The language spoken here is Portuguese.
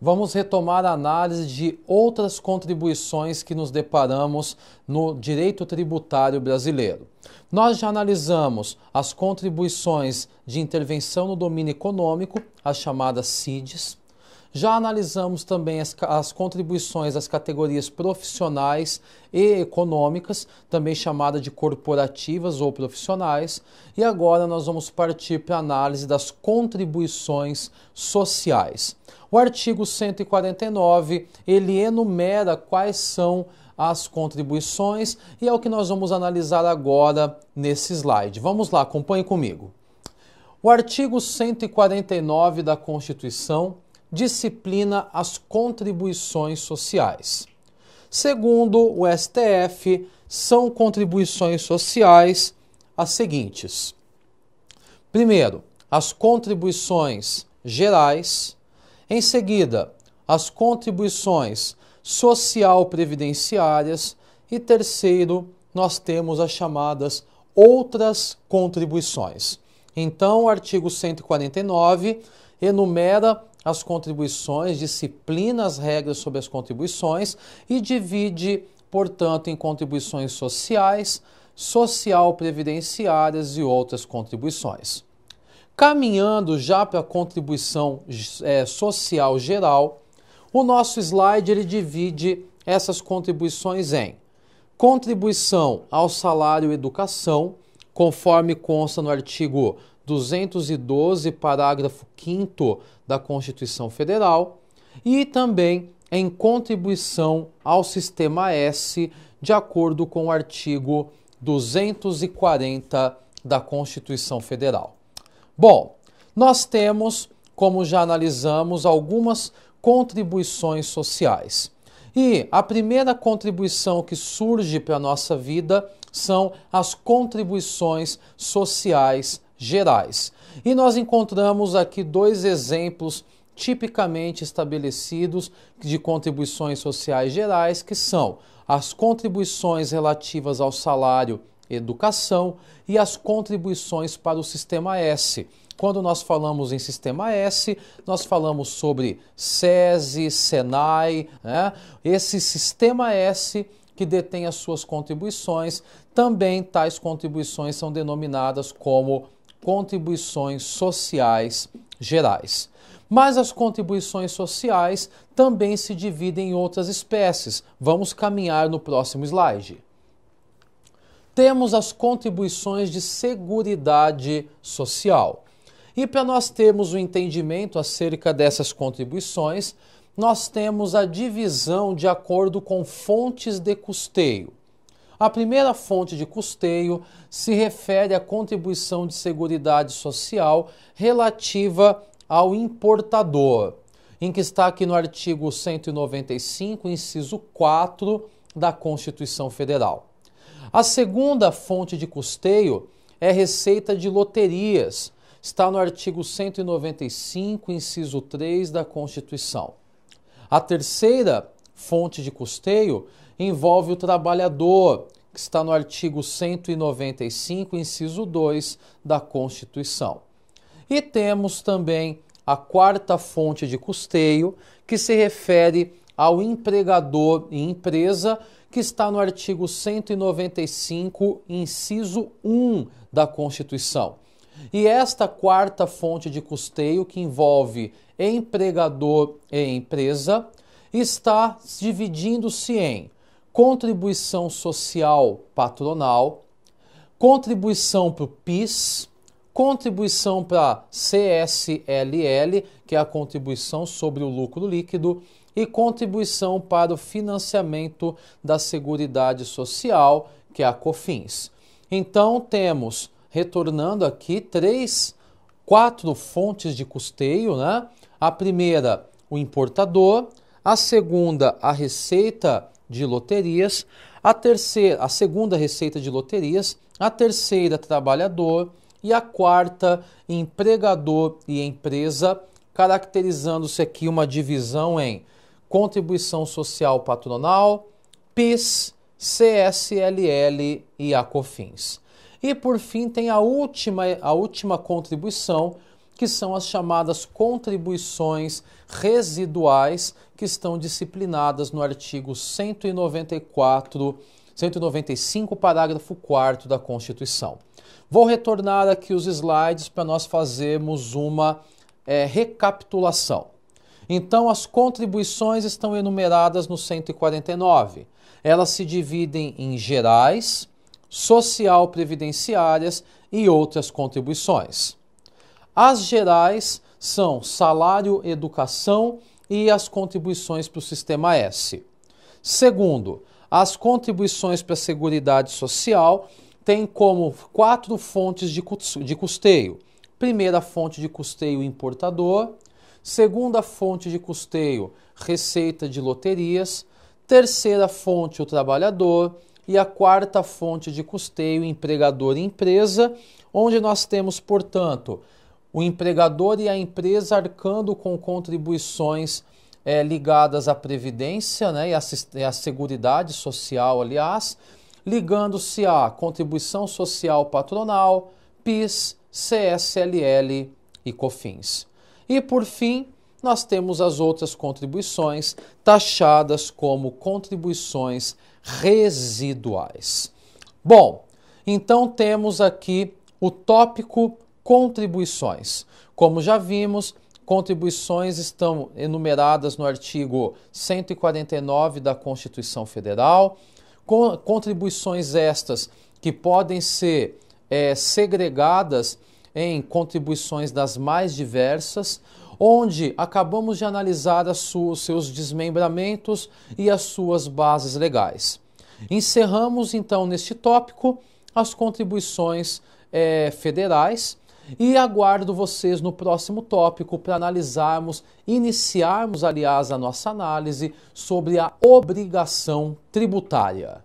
Vamos retomar a análise de outras contribuições que nos deparamos no direito tributário brasileiro. Nós já analisamos as contribuições de intervenção no domínio econômico, as chamadas CIDs. Já analisamos também as, as contribuições das categorias profissionais e econômicas, também chamada de corporativas ou profissionais. E agora nós vamos partir para a análise das contribuições sociais. O artigo 149, ele enumera quais são as contribuições e é o que nós vamos analisar agora nesse slide. Vamos lá, acompanhe comigo. O artigo 149 da Constituição disciplina as contribuições sociais. Segundo o STF, são contribuições sociais as seguintes: primeiro, as contribuições gerais, em seguida, as contribuições social previdenciárias e terceiro, nós temos as chamadas outras contribuições. Então, o artigo 149 enumera as contribuições, disciplina as regras sobre as contribuições e divide, portanto, em contribuições sociais, social previdenciárias e outras contribuições. Caminhando já para a contribuição é, social geral, o nosso slide ele divide essas contribuições em contribuição ao salário educação, conforme consta no artigo 212, parágrafo 5 da Constituição Federal, e também em contribuição ao sistema S, de acordo com o artigo 240 da Constituição Federal. Bom, nós temos, como já analisamos, algumas contribuições sociais. E a primeira contribuição que surge para a nossa vida são as contribuições sociais gerais. E nós encontramos aqui dois exemplos tipicamente estabelecidos de contribuições sociais gerais, que são as contribuições relativas ao salário educação e as contribuições para o sistema S. Quando nós falamos em sistema S, nós falamos sobre SESI, SENAI, né? esse sistema S que detém as suas contribuições. Também tais contribuições são denominadas como contribuições sociais gerais. Mas as contribuições sociais também se dividem em outras espécies. Vamos caminhar no próximo slide temos as contribuições de seguridade social. E para nós termos um entendimento acerca dessas contribuições, nós temos a divisão de acordo com fontes de custeio. A primeira fonte de custeio se refere à contribuição de seguridade social relativa ao importador, em que está aqui no artigo 195, inciso 4 da Constituição Federal. A segunda fonte de custeio é receita de loterias. Está no artigo 195, inciso 3 da Constituição. A terceira fonte de custeio envolve o trabalhador, que está no artigo 195, inciso 2 da Constituição. E temos também a quarta fonte de custeio, que se refere ao empregador e empresa, que está no artigo 195, inciso 1 da Constituição. E esta quarta fonte de custeio, que envolve empregador e empresa, está dividindo-se em contribuição social patronal, contribuição para o PIS, contribuição para CSLL, que é a contribuição sobre o lucro líquido, e contribuição para o financiamento da Seguridade Social, que é a COFINS. Então temos, retornando aqui, três, quatro fontes de custeio, né? A primeira, o importador, a segunda, a receita de loterias, a terceira, a segunda receita de loterias, a terceira, trabalhador, e a quarta, empregador e empresa, caracterizando-se aqui uma divisão em contribuição social patronal, PIS, CSLL e ACOFINS. E por fim tem a última, a última contribuição, que são as chamadas contribuições residuais que estão disciplinadas no artigo 194 195, parágrafo 4 da Constituição. Vou retornar aqui os slides para nós fazermos uma é, recapitulação. Então, as contribuições estão enumeradas no 149. Elas se dividem em gerais, social previdenciárias e outras contribuições. As gerais são salário, educação e as contribuições para o sistema S. Segundo, as contribuições para a Seguridade Social têm como quatro fontes de custeio. Primeira fonte de custeio, importador. Segunda fonte de custeio, receita de loterias. Terceira fonte, o trabalhador. E a quarta fonte de custeio, empregador e empresa, onde nós temos, portanto, o empregador e a empresa arcando com contribuições é, ligadas à Previdência né, e à, segurança à Seguridade Social, aliás, ligando-se à Contribuição Social Patronal, PIS, CSLL e COFINS. E, por fim, nós temos as outras contribuições taxadas como contribuições residuais. Bom, então temos aqui o tópico contribuições. Como já vimos, Contribuições estão enumeradas no artigo 149 da Constituição Federal. Contribuições estas que podem ser é, segregadas em contribuições das mais diversas, onde acabamos de analisar os seus desmembramentos e as suas bases legais. Encerramos então neste tópico as contribuições é, federais e aguardo vocês no próximo tópico para analisarmos, iniciarmos, aliás, a nossa análise sobre a obrigação tributária.